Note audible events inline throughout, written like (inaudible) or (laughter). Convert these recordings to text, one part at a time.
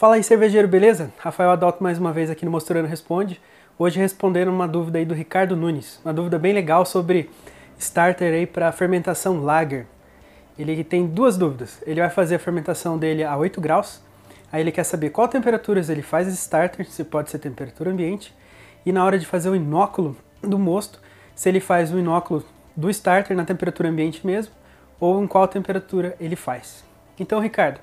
Fala aí, cervejeiro, beleza? Rafael Adalto mais uma vez aqui no Mostrando Responde. Hoje respondendo uma dúvida aí do Ricardo Nunes, uma dúvida bem legal sobre starter aí para fermentação lager. Ele tem duas dúvidas. Ele vai fazer a fermentação dele a 8 graus, aí ele quer saber qual temperaturas ele faz starter, se pode ser temperatura ambiente, e na hora de fazer o inóculo do mosto, se ele faz o inóculo do starter na temperatura ambiente mesmo, ou em qual temperatura ele faz. Então, Ricardo,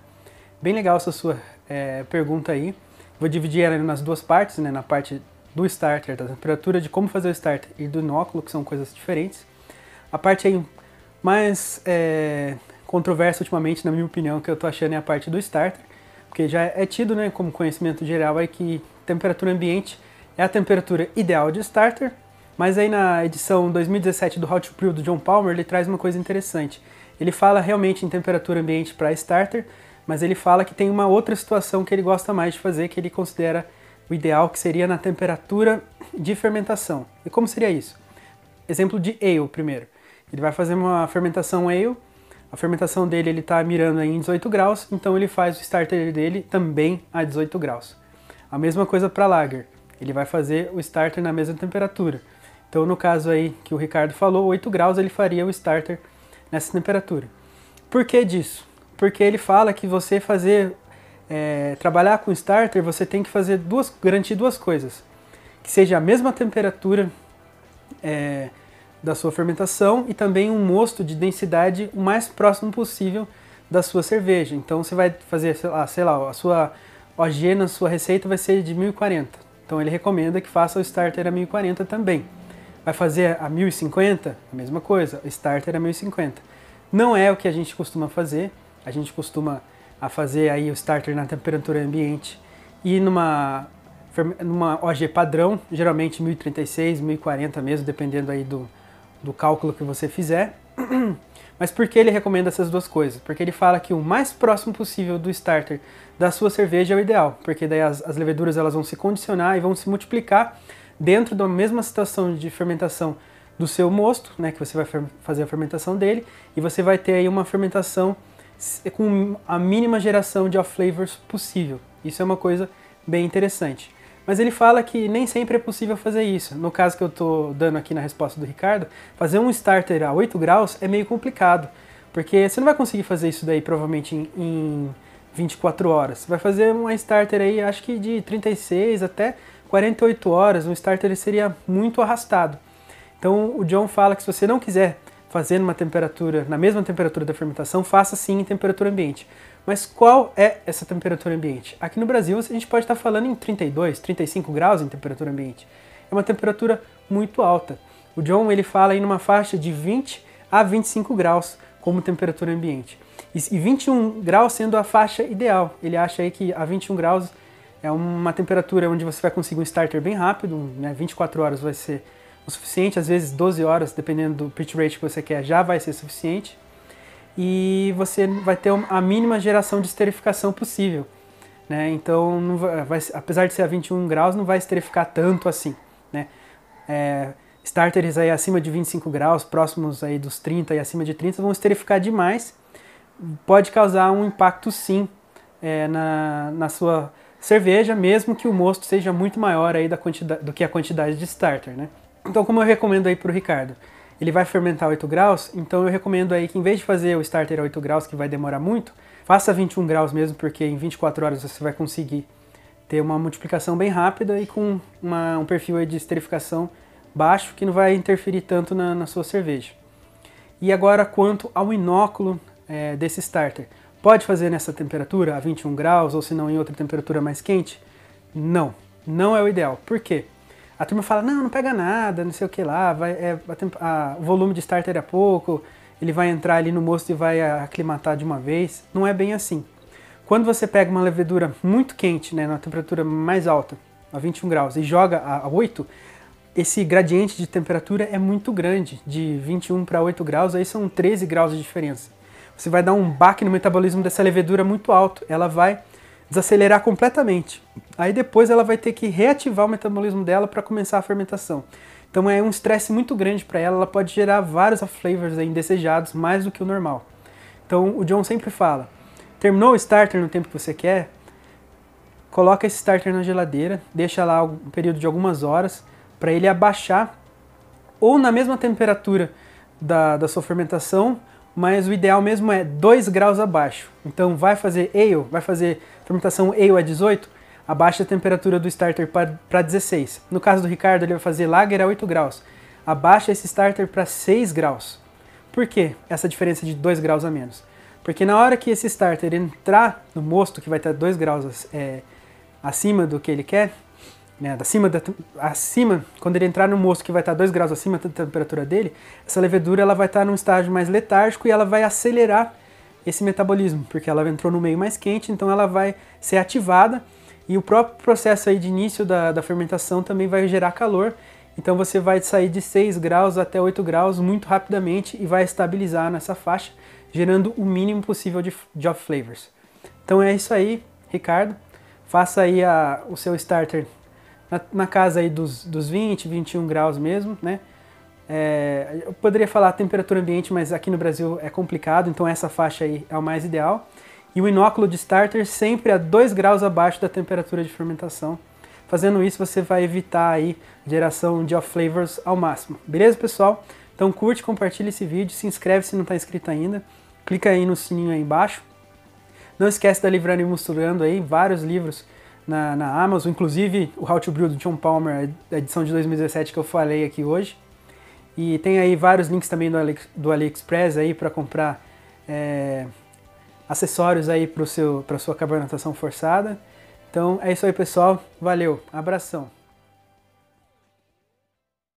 bem legal essa sua é, pergunta aí. Vou dividir ela nas duas partes, né? Na parte do starter, da temperatura, de como fazer o starter e do inóculo, que são coisas diferentes. A parte aí mais é, controversa ultimamente, na minha opinião, que eu tô achando é a parte do starter, porque já é tido, né, como conhecimento geral, é que temperatura ambiente é a temperatura ideal de starter, mas aí na edição 2017 do How to Brew do John Palmer, ele traz uma coisa interessante. Ele fala realmente em temperatura ambiente para starter, mas ele fala que tem uma outra situação que ele gosta mais de fazer, que ele considera o ideal, que seria na temperatura de fermentação. E como seria isso? Exemplo de ale primeiro. Ele vai fazer uma fermentação ale, a fermentação dele ele está mirando em 18 graus, então ele faz o starter dele também a 18 graus. A mesma coisa para lager, ele vai fazer o starter na mesma temperatura. Então no caso aí que o Ricardo falou, 8 graus ele faria o starter nessa temperatura. Por que disso? porque ele fala que você fazer é, trabalhar com starter, você tem que fazer duas, garantir duas coisas, que seja a mesma temperatura é, da sua fermentação e também um mosto de densidade o mais próximo possível da sua cerveja. Então você vai fazer, sei lá, sei lá a sua OG na sua receita vai ser de 1040. Então ele recomenda que faça o starter a 1040 também. Vai fazer a 1050? A mesma coisa, starter a 1050. Não é o que a gente costuma fazer, a gente costuma a fazer aí o starter na temperatura ambiente e numa numa OG padrão, geralmente 1036, 1040 mesmo, dependendo aí do, do cálculo que você fizer. (clears throat) Mas por que ele recomenda essas duas coisas? Porque ele fala que o mais próximo possível do starter da sua cerveja é o ideal, porque daí as, as leveduras elas vão se condicionar e vão se multiplicar dentro da mesma situação de fermentação do seu mosto, né, que você vai fazer a fermentação dele, e você vai ter aí uma fermentação com a mínima geração de off-flavors possível. Isso é uma coisa bem interessante. Mas ele fala que nem sempre é possível fazer isso. No caso que eu estou dando aqui na resposta do Ricardo, fazer um starter a 8 graus é meio complicado, porque você não vai conseguir fazer isso daí provavelmente em, em 24 horas. Você vai fazer um starter aí, acho que de 36 até 48 horas, um starter seria muito arrastado. Então o John fala que se você não quiser Fazendo uma temperatura, na mesma temperatura da fermentação, faça sim em temperatura ambiente. Mas qual é essa temperatura ambiente? Aqui no Brasil a gente pode estar falando em 32, 35 graus em temperatura ambiente. É uma temperatura muito alta. O John ele fala em uma faixa de 20 a 25 graus como temperatura ambiente. E 21 graus sendo a faixa ideal. Ele acha aí que a 21 graus é uma temperatura onde você vai conseguir um starter bem rápido, né? 24 horas vai ser o suficiente, às vezes 12 horas, dependendo do pitch rate que você quer, já vai ser suficiente. E você vai ter a mínima geração de esterificação possível. Né? Então, vai, vai, apesar de ser a 21 graus, não vai esterificar tanto assim. Né? É, starters aí acima de 25 graus, próximos aí dos 30 e acima de 30, vão esterificar demais. Pode causar um impacto sim é, na, na sua cerveja, mesmo que o mosto seja muito maior aí da quantidade, do que a quantidade de starter. Né? Então, como eu recomendo aí para o Ricardo, ele vai fermentar 8 graus, então eu recomendo aí que em vez de fazer o starter a 8 graus, que vai demorar muito, faça 21 graus mesmo, porque em 24 horas você vai conseguir ter uma multiplicação bem rápida e com uma, um perfil de esterificação baixo, que não vai interferir tanto na, na sua cerveja. E agora quanto ao inóculo é, desse starter. Pode fazer nessa temperatura, a 21 graus, ou se não em outra temperatura mais quente? Não, não é o ideal. Por quê? A turma fala, não, não pega nada, não sei o que lá, vai, é, a, a, o volume de starter é pouco, ele vai entrar ali no mosto e vai aclimatar de uma vez. Não é bem assim. Quando você pega uma levedura muito quente, né, na temperatura mais alta, a 21 graus, e joga a, a 8, esse gradiente de temperatura é muito grande, de 21 para 8 graus, aí são 13 graus de diferença. Você vai dar um baque no metabolismo dessa levedura muito alto, ela vai desacelerar completamente. Aí depois ela vai ter que reativar o metabolismo dela para começar a fermentação. Então é um estresse muito grande para ela, ela pode gerar vários flavors indesejados, mais do que o normal. Então o John sempre fala: terminou o starter no tempo que você quer, coloca esse starter na geladeira, deixa lá um período de algumas horas para ele abaixar ou na mesma temperatura da, da sua fermentação mas o ideal mesmo é 2 graus abaixo. Então vai fazer ale, vai fazer fermentação ale a 18, abaixa a temperatura do starter para 16. No caso do Ricardo, ele vai fazer lager a 8 graus. Abaixa esse starter para 6 graus. Por que essa diferença de 2 graus a menos? Porque na hora que esse starter entrar no mosto, que vai estar 2 graus é, acima do que ele quer, né, acima, da, acima, quando ele entrar no moço que vai estar 2 graus acima da temperatura dele, essa levedura ela vai estar num estágio mais letárgico e ela vai acelerar esse metabolismo, porque ela entrou no meio mais quente, então ela vai ser ativada e o próprio processo aí de início da, da fermentação também vai gerar calor, então você vai sair de 6 graus até 8 graus muito rapidamente e vai estabilizar nessa faixa, gerando o mínimo possível de, de off flavors. Então é isso aí, Ricardo. Faça aí a, o seu starter na, na casa aí dos, dos 20, 21 graus mesmo, né? É, eu poderia falar temperatura ambiente, mas aqui no Brasil é complicado, então essa faixa aí é o mais ideal. E o inóculo de starter sempre a 2 graus abaixo da temperatura de fermentação. Fazendo isso, você vai evitar aí geração de off-flavors ao máximo. Beleza, pessoal? Então curte, compartilha esse vídeo, se inscreve se não está inscrito ainda, clica aí no sininho aí embaixo. Não esquece da Livrando e Misturando aí, vários livros na, na Amazon. Inclusive, o How to Build do John Palmer, da edição de 2017 que eu falei aqui hoje. E tem aí vários links também do, Ali, do AliExpress aí para comprar é, acessórios aí para sua carbonatação forçada. Então é isso aí, pessoal. Valeu, abração.